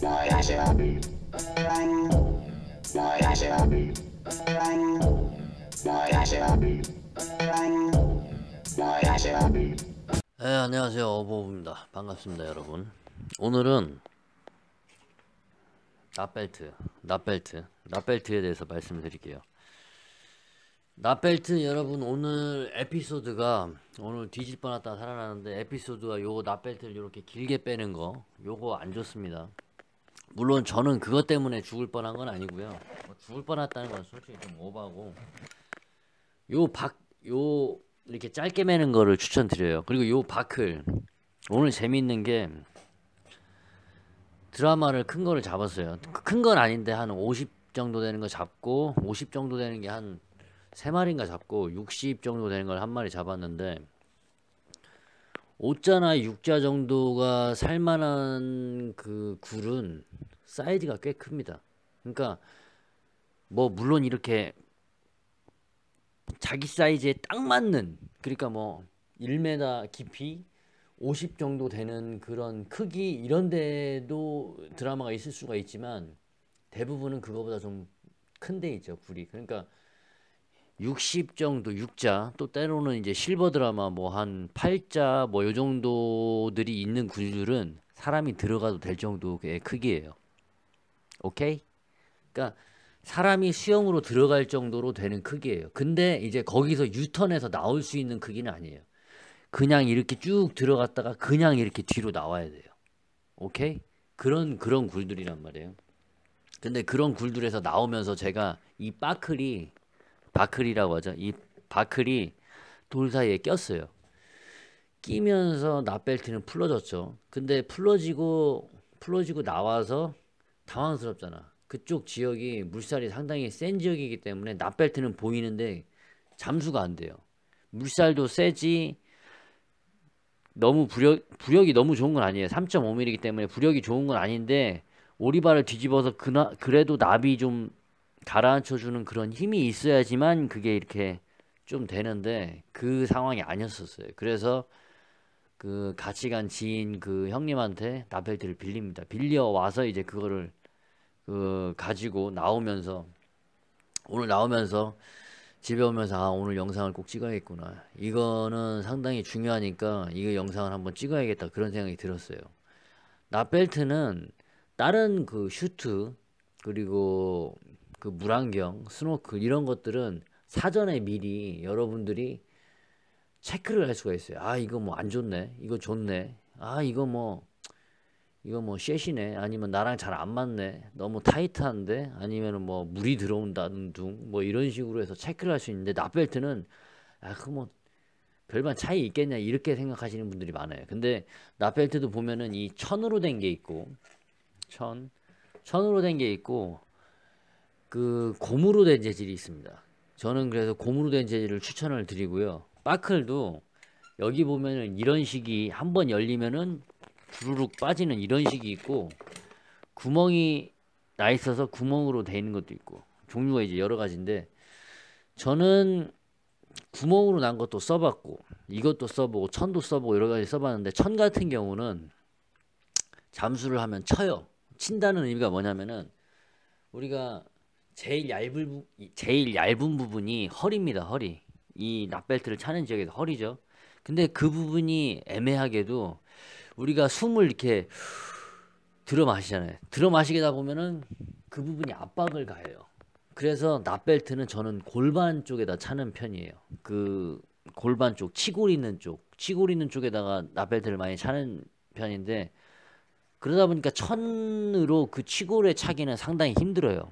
네, 안녕하세요 어버브입니다 반갑습니다 여러분 오늘은 나벨트나벨트나벨트에 대해서 말씀드릴게요 나벨트 여러분 오늘 에피소드가 오늘 뒤질 뻔했다 살아나는데 에피소드가 요거 낫벨트를 이렇게 길게 빼는 거 요거 안 좋습니다 물론 저는 그것 때문에 죽을 뻔한 건 아니고요. 뭐 죽을 뻔했다는 건 솔직히 좀 오바고 요 박 요 이렇게 짧게 매는 거를 추천드려요. 그리고 요 바클 오늘 재미는게 드라마를 큰 거를 잡았어요. 큰 건 아닌데 한 50 정도 되는 거 잡고 50 정도 되는 게 한 세 마리인가 잡고 60 정도 되는 걸 한 마리 잡았는데 5자나 6자 정도가 살만한 그 굴은 사이즈가 꽤 큽니다. 그러니까 뭐 물론 이렇게 자기 사이즈에 딱 맞는 그러니까 뭐 1m 깊이 50 정도 되는 그런 크기 이런 데도 드라마가 있을 수가 있지만 대부분은 그거보다 좀 큰데 있죠 굴이 그러니까 60 정도 6자 또 때로는 이제 실버 드라마 뭐 한 8자 뭐 요 정도들이 있는 굴들은 사람이 들어가도 될 정도의 크기예요 오케이? 그러니까 사람이 수영으로 들어갈 정도로 되는 크기예요. 근데 이제 거기서 유턴해서 나올 수 있는 크기는 아니에요. 그냥 이렇게 쭉 들어갔다가 그냥 이렇게 뒤로 나와야 돼요. 오케이? 그런 그런 굴들이란 말이에요. 근데 그런 굴들에서 나오면서 제가 이 바클이 바클이라고 하죠. 이 바클이 돌 사이에 꼈어요. 끼면서 납벨트는 풀어졌죠 근데 풀어지고풀어지고 나와서 당황스럽잖아. 그쪽 지역이 물살이 상당히 센 지역이기 때문에 납벨트는 보이는데 잠수가 안 돼요. 물살도 세지 너무 부력 부력이 너무 좋은 건 아니에요. 3.5mm이기 때문에 부력이 좋은 건 아닌데 오리발을 뒤집어서 그나, 그래도 납이 좀 가라앉혀 주는 그런 힘이 있어야지만 그게 이렇게 좀 되는데 그 상황이 아니었었어요. 그래서 그 같이 간 지인 그 형님한테 나벨트를 빌립니다. 빌려 와서 이제 그거를 그 가지고 나오면서 오늘 나오면서 집에 오면서 아 오늘 영상을 꼭 찍어야겠구나. 이거는 상당히 중요하니까 이거 영상을 한번 찍어야겠다 그런 생각이 들었어요. 나벨트는 다른 그 슈트 그리고 그 물안경, 스노클 이런 것들은 사전에 미리 여러분들이 체크를 할 수가 있어요. 아 이거 뭐 안 좋네, 이거 좋네, 아 이거 뭐 이거 뭐 셋이네, 아니면 나랑 잘 안 맞네, 너무 타이트한데, 아니면은 뭐 물이 들어온다는 둥, 뭐 이런 식으로 해서 체크를 할 수 있는데 납벨트는 아그 뭐 별반 차이 있겠냐 이렇게 생각하시는 분들이 많아요. 근데 납벨트도 보면은 이 천으로 된 게 있고 천 천으로 된 게 있고 그 고무로 된 재질이 있습니다. 저는 그래서 고무로 된 재질을 추천을 드리고요. 빠클도 여기 보면은 이런 식이 한번 열리면은 부르륵 빠지는 이런 식이 있고 구멍이 나 있어서 구멍으로 돼 있는 것도 있고 종류가 이제 여러 가지인데 저는 구멍으로 난 것도 써봤고 이것도 써보고 천도 써보고 여러 가지 써봤는데 천 같은 경우는 잠수를 하면 쳐요 친다는 의미가 뭐냐면은 우리가 제일 얇은 제일 얇은 부분이 허리입니다 허리 이 납벨트를 차는 지역에서 허리죠. 근데 그 부분이 애매하게도 우리가 숨을 이렇게 들어 마시잖아요. 들어 마시게다 보면은 그 부분이 압박을 가해요. 그래서 납벨트는 저는 골반 쪽에다 차는 편이에요. 그 골반 쪽, 치골 있는 쪽, 치골 있는 쪽에다가 납벨트를 많이 차는 편인데 그러다 보니까 천으로 그 치골에 차기는 상당히 힘들어요.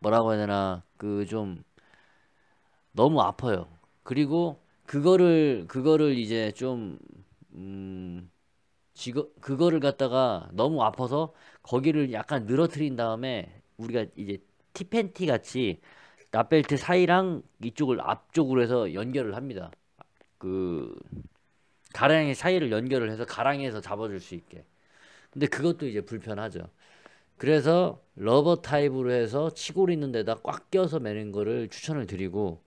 뭐라고 해야 되나 그좀 너무 아파요. 그리고 그거를 그거를 이제 좀 음, 지거, 그거를 갖다가 너무 아파서 거기를 약간 늘어뜨린 다음에 우리가 이제 티팬티 같이 나벨트 사이랑 이쪽을 앞쪽으로 해서 연결을 합니다. 그가랑의 사이를 연결을 해서 가랑이에서 잡아줄 수 있게. 근데 그것도 이제 불편하죠. 그래서 러버 타입으로 해서 치골 있는 데다 꽉 껴서 매는 거를 추천을 드리고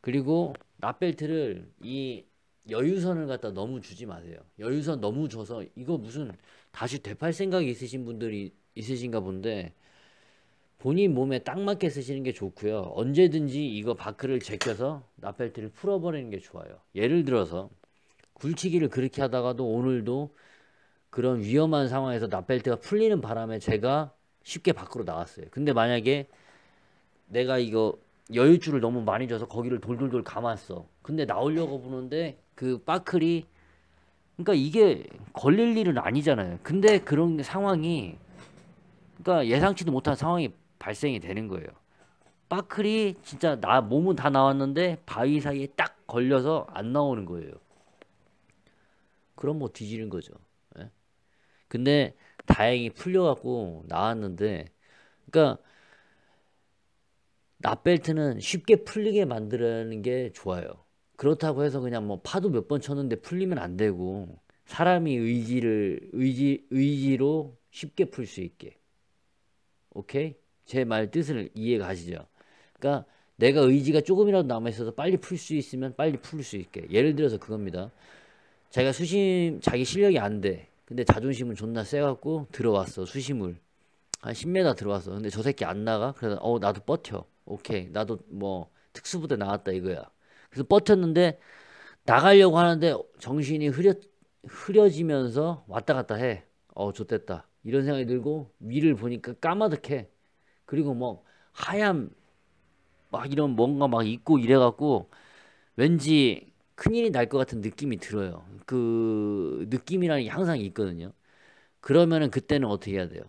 그리고 납벨트를 이 여유선을 갖다 너무 주지 마세요. 여유선 너무 줘서 이거 무슨 다시 되팔 생각이 있으신 분들이 있으신가 본데 본인 몸에 딱 맞게 쓰시는 게 좋고요. 언제든지 이거 바크를 제껴서 나벨트를 풀어버리는 게 좋아요. 예를 들어서 굴치기를 그렇게 하다가도 오늘도 그런 위험한 상황에서 나벨트가 풀리는 바람에 제가 쉽게 밖으로 나왔어요. 근데 만약에 내가 이거 여유줄을 너무 많이 줘서 거기를 돌돌돌 감았어. 근데 나오려고 보는데 그 빠클이 그러니까 이게 걸릴 일은 아니잖아요. 근데 그런 상황이 그러니까 예상치도 못한 상황이 발생이 되는 거예요. 빠클이 진짜 나 몸은 다 나왔는데 바위 사이에 딱 걸려서 안 나오는 거예요. 그럼 뭐 뒤지는 거죠. 예? 근데 다행히 풀려갖고 나왔는데, 그러니까 납벨트는 쉽게 풀리게 만드는 게 좋아요. 그렇다고 해서 그냥 뭐 파도 몇 번 쳤는데 풀리면 안 되고 사람이 의지를 의지 의지로 쉽게 풀 수 있게. 오케이? 제 말 뜻을 이해 가시죠? 그러니까 내가 의지가 조금이라도 남아 있어서 빨리 풀 수 있으면 빨리 풀 수 있게. 예를 들어서 그겁니다. 자기가 수심 자기 실력이 안 돼. 근데 자존심은 존나 세 갖고 들어왔어. 수심을. 한 10m 들어왔어. 근데 저 새끼 안 나가. 그래서 어 나도 버텨. 오케이 나도 뭐 특수부대 나왔다 이거야. 그래서 버텼는데 나가려고 하는데 정신이 흐려 흐려지면서 왔다 갔다 해. 어 좋댔다 이런 생각이 들고 위를 보니까 까마득해. 그리고 뭐 하얀 막 이런 뭔가 막 있고 이래갖고 왠지 큰일이 날 것 같은 느낌이 들어요. 그 느낌이라는 게 항상 있거든요. 그러면은 그때는 어떻게 해야 돼요?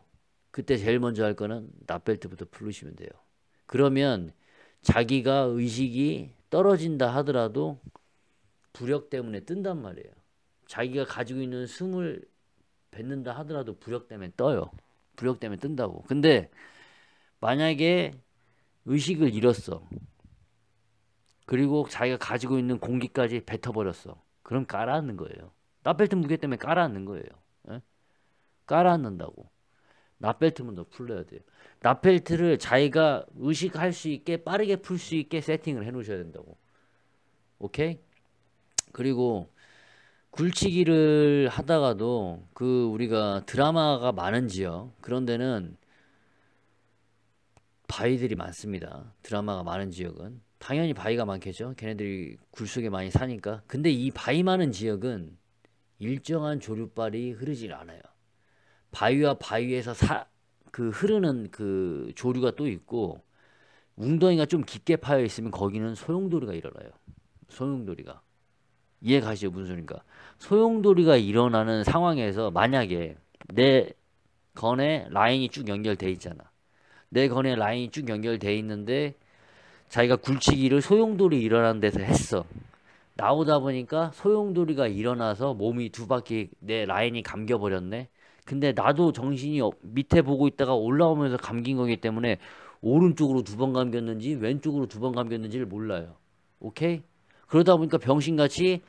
그때 제일 먼저 할 거는 납벨트부터 풀으시면 돼요. 그러면 자기가 의식이 떨어진다 하더라도 부력 때문에 뜬단 말이에요. 자기가 가지고 있는 숨을 뱉는다 하더라도 부력 때문에 떠요. 부력 때문에 뜬다고. 근데 만약에 의식을 잃었어. 그리고 자기가 가지고 있는 공기까지 뱉어버렸어. 그럼 깔아앉는 거예요. 나벨트 무게 때문에 깔아앉는 거예요. 예? 깔아앉는다고. 나펠트면더 풀려야 돼요. 나펠트를 자기가 의식할 수 있게 빠르게 풀 수 있게 세팅을 해 놓으셔야 된다고. 오케이? 그리고 굴치기를 하다가도 그 우리가 드라마가 많은지역 그런 데는 바위들이 많습니다. 드라마가 많은 지역은. 당연히 바위가 많겠죠. 걔네들이 굴속에 많이 사니까. 근데 이 바위 많은 지역은 일정한 조류발이 흐르질 않아요. 바위와 바위에서 사, 그 흐르는 그 조류가 또 있고 웅덩이가 좀 깊게 파여 있으면 거기는 소용돌이가 일어나요. 소용돌이가. 이해 가시죠? 무슨 소리니까. 소용돌이가 일어나는 상황에서 만약에 내 건에 라인이 쭉 연결돼 있잖아. 내 건에 라인이 쭉 연결돼 있는데 자기가 굴치기를 소용돌이 일어난 데서 했어. 나오다 보니까 소용돌이가 일어나서 몸이 두 바퀴 내 라인이 감겨버렸네. 근데 나도 정신이 밑에 보고 있다가 올라오면서 감긴 거기 때문에 오른쪽으로 두 번 감겼는지 왼쪽으로 두 번 감겼는지를 몰라요. 오케이? 그러다 보니까 병신같이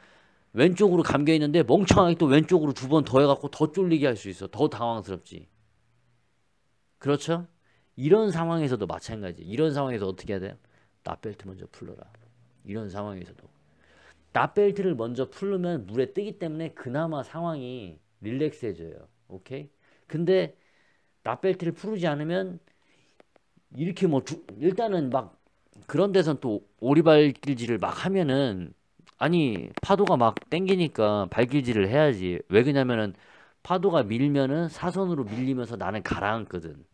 왼쪽으로 감겨 있는데 멍청하게 또 왼쪽으로 두 번 더 해갖고 더 쫄리게 할 수 있어. 더 당황스럽지. 그렇죠? 이런 상황에서도 마찬가지. 이런 상황에서 어떻게 해야 돼요? 납벨트 먼저 풀러라. 이런 상황에서도. 납벨트를 먼저 풀르면 물에 뜨기 때문에 그나마 상황이 릴렉스해져요. 오케이? 근데 라벨트를 풀지 않으면 이렇게 뭐 주, 일단은 막 그런 데선 또 오리발길질을 막 하면은 아니 파도가 막 땡기니까 발길질을 해야지 왜 그냐면은 파도가 밀면은 사선으로 밀리면서 나는 가라앉거든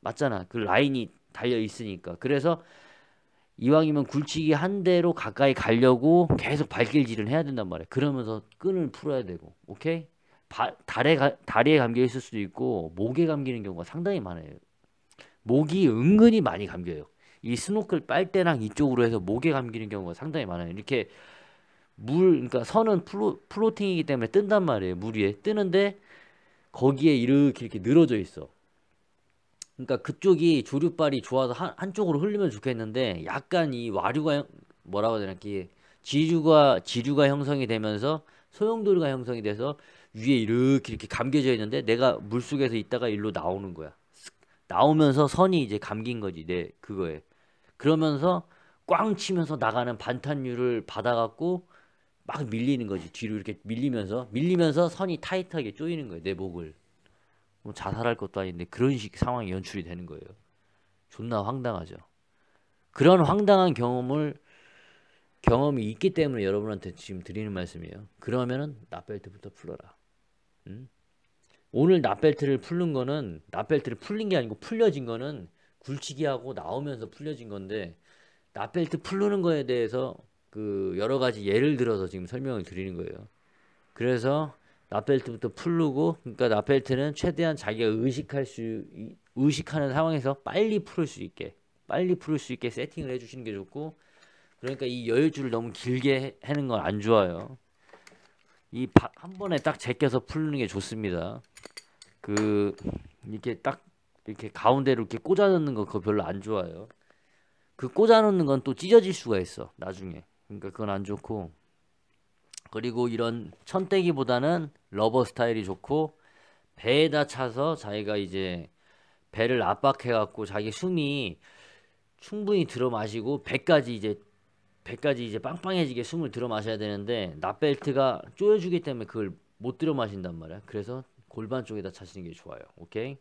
맞잖아 그 라인이 달려 있으니까 그래서 이왕이면 굴치기 한 대로 가까이 가려고 계속 발길질을 해야 된단 말이야 그러면서 끈을 풀어야 되고 오케이 바, 다리에, 다리에 감겨 있을 수도 있고 목에 감기는 경우가 상당히 많아요. 목이 은근히 많이 감겨요. 이 스노클 빨대랑 이쪽으로 해서 목에 감기는 경우가 상당히 많아요. 이렇게 물 그러니까 선은 플로, 플로팅이기 때문에 뜬단 말이에요. 물 위에 뜨는데 거기에 이렇게 이렇게 늘어져 있어. 그러니까 그쪽이 조류발이 좋아서 한, 한쪽으로 흘리면 좋겠는데 약간 이 와류가 뭐라고 해야 되나 지류가 지류가 형성이 되면서 소용돌이가 형성이 돼서 위에 이렇게 이렇게 감겨져 있는데 내가 물 속에서 있다가 일로 나오는 거야. 나오면서 선이 이제 감긴 거지 내 그거에. 그러면서 꽝 치면서 나가는 반탄류를 받아갖고 막 밀리는 거지 뒤로 이렇게 밀리면서 밀리면서 선이 타이트하게 조이는 거야내 목을 뭐 자살할 것도 아닌데 그런 식 상황이 연출이 되는 거예요 존나 황당하죠 그런 황당한 경험을 경험이 있기 때문에 여러분한테 지금 드리는 말씀이에요 그러면은 나벨트부터 풀어라 음. 오늘 납벨트를 풀는 거는 납벨트를 풀린 게 아니고 풀려진 거는 굴치기하고 나오면서 풀려진 건데 납벨트 풀르는 거에 대해서 그 여러 가지 예를 들어서 지금 설명을 드리는 거예요. 그래서 납벨트부터 풀르고 그러니까 납벨트는 최대한 자기가 의식할 수 의식하는 상황에서 빨리 풀을 수 있게 빨리 풀을 수 있게 세팅을 해주시는 게 좋고 그러니까 이 여유줄을 너무 길게 하는 건 안 좋아요. 이한 번에 딱 제껴서 풀는 게 좋습니다. 그 이렇게 딱 이렇게 가운데로 이렇게 꽂아 놓는거 그거 별로 안 좋아요. 그 꽂아 놓는 건 또 찢어질 수가 있어 나중에. 그러니까 그건 안 좋고 그리고 이런 천대기보다는 러버 스타일이 좋고 배에다 차서 자기가 이제 배를 압박해 갖고 자기 숨이 충분히 들어 마시고 배까지 이제 배까지 이제 빵빵해지게 숨을 들어 마셔야 되는데 납벨트가 조여주기 때문에 그걸 못 들어 마신단 말이야. 그래서 골반 쪽에다 차시는 게 좋아요. 오케이?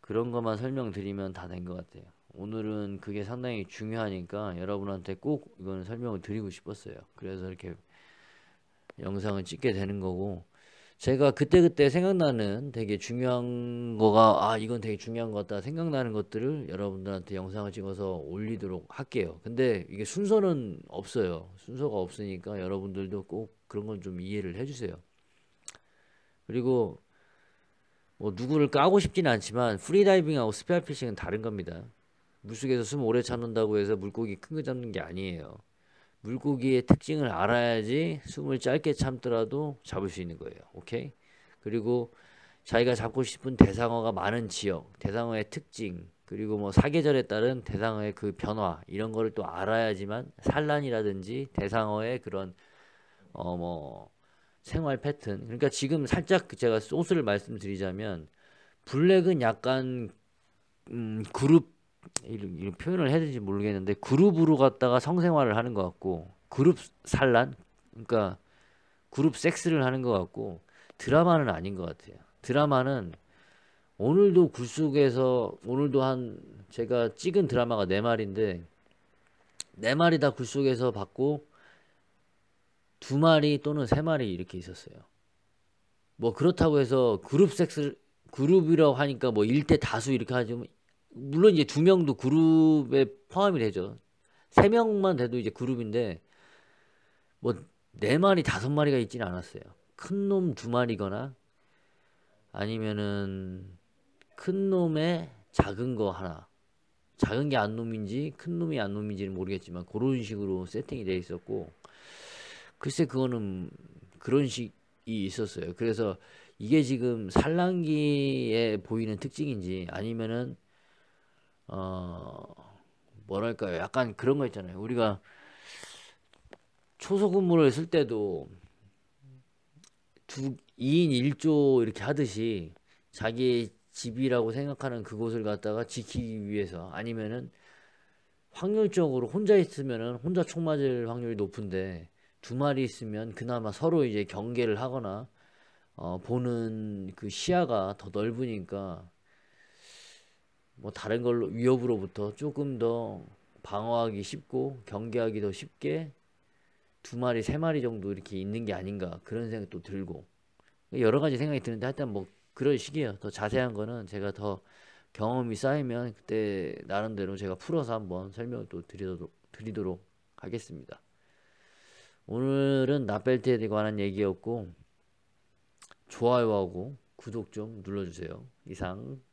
그런 것만 설명드리면 다 된 것 같아요. 오늘은 그게 상당히 중요하니까 여러분한테 꼭 이거는 설명을 드리고 싶었어요. 그래서 이렇게 영상을 찍게 되는 거고 제가 그때그때 생각나는 되게 중요한 거가 아 이건 되게 중요한 거다 생각나는 것들을 여러분들한테 영상을 찍어서 올리도록 할게요 근데 이게 순서는 없어요 순서가 없으니까 여러분들도 꼭 그런 건 좀 이해를 해주세요 그리고 뭐 누구를 까고 싶진 않지만 프리다이빙하고 스페어피싱은 다른 겁니다 물속에서 숨 오래 참는다고 해서 물고기 큰 거 잡는 게 아니에요 물고기의 특징을 알아야지 숨을 짧게 참더라도 잡을 수 있는 거예요. 오케이? 그리고 자기가 잡고 싶은 대상어가 많은 지역, 대상어의 특징, 그리고 뭐 사계절에 따른 대상어의 그 변화 이런 거를 또 알아야지만 산란이라든지 대상어의 그런 어 뭐 생활 패턴 그러니까 지금 살짝 제가 소스를 말씀드리자면 블랙은 약간 음 그룹 이런, 이런 표현을 해야 되는지 모르겠는데 그룹으로 갔다가 성생활을 하는 것 같고 그룹 산란 그러니까 그룹 섹스를 하는 것 같고 드라마는 아닌 것 같아요. 드라마는 오늘도 굴속에서 오늘도 한 제가 찍은 드라마가 네 마리인데 네 마리 다 굴속에서 받고두 마리 또는 세 마리 이렇게 있었어요. 뭐 그렇다고 해서 그룹 섹스 그룹이라고 하니까 뭐 일대 다수 이렇게 하지 뭐 물론 이제 두 명도 그룹에 포함이 되죠. 세 명만 돼도 이제 그룹인데 뭐 네 마리 다섯 마리가 있지는 않았어요. 큰 놈 두 마리거나 아니면은 큰 놈에 작은 거 하나. 작은 게 안 놈인지 큰 놈이 안 놈인지는 모르겠지만 그런 식으로 세팅이 돼 있었고 글쎄 그거는 그런 식이 있었어요. 그래서 이게 지금 산란기에 보이는 특징인지 아니면은 어 뭐랄까요 약간 그런 거 있잖아요 우리가 초소근무를 했을 때도 두 2인 1조 이렇게 하듯이 자기의 집이라고 생각하는 그곳을 갖다가 지키기 위해서 아니면은 확률적으로 혼자 있으면은 혼자 총 맞을 확률이 높은데 두 마리 있으면 그나마 서로 이제 경계를 하거나 어 보는 그 시야가 더 넓으니까 뭐 다른 걸로 위협으로부터 조금 더 방어하기 쉽고 경계하기 도 쉽게 두 마리 세 마리 정도 이렇게 있는 게 아닌가 그런 생각도 들고 여러 가지 생각이 드는데 하여튼 뭐 그런 식이에요 더 자세한 거는 제가 더 경험이 쌓이면 그때 나름대로 제가 풀어서 한번 설명을 또 드리도록, 드리도록 하겠습니다 오늘은 나벨트에 관한 얘기였고 좋아요하고 구독 좀 눌러주세요 이상